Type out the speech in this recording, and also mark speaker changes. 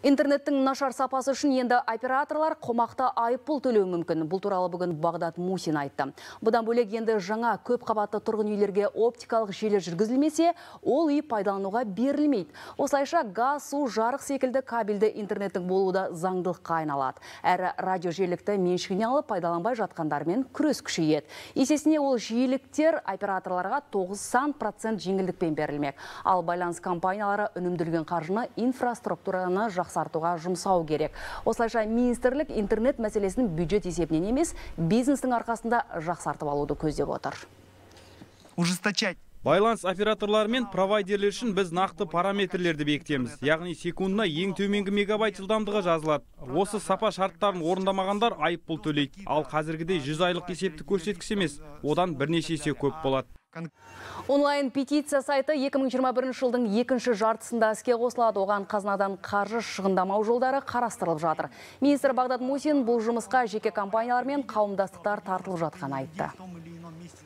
Speaker 1: Интернеттің нашар сапасы үшін енді операторлар қомақты айыппұл төлеу мүмкін. Бұл туралы бүгін Бағдат Мусин айтты. Бұдан бөлек енді жаңа көп қабатты тұрғын үйлерге оптикалық желі жүргізілмесе, ол үй пайдалануға берілмейді. Осылайша газ, су, жарық секілді кабельді интернеттің болуы да заңдылыққа айналады. Әрі радиожелікті меншігіне алып пайдаланбай жатқандармен күрес күшейеді. Есесіне ол жиіліктер операторларға 90% жеңілдікпен берілмек. Ал байланыс компаниялары үнімділген қаржыны инфраструктураны жақсартуға жұмсау керек осылайша министрлік интернет мәселесін бюджет есебінен емес бизнестің арқасында жақсартып алуды көздеп отыр
Speaker 2: ужесточать Байланыс мен провайдерлер үшін біз нақты параметрлерді бекітеміз. Яғни секундына ең төменгі мегабайт жылдамдығы жазылады. Осы сапа шарттарын орындамағандар айып бұл төлейді. Ал қазіргідей 100 айлық есепті көрсеткіш одан бірнеше есе көп болады.
Speaker 1: Онлайн петиция сайты 2021 жылдың екінші жартысында іске қосылады. Оған қазынадан қаржы шығындамау жолдары қарастырылып жатыр. Министр Бағдат Мусин бұл жұмысқа жеке компаниялар мен қауымдастықтар тартылып жатқанын айтты.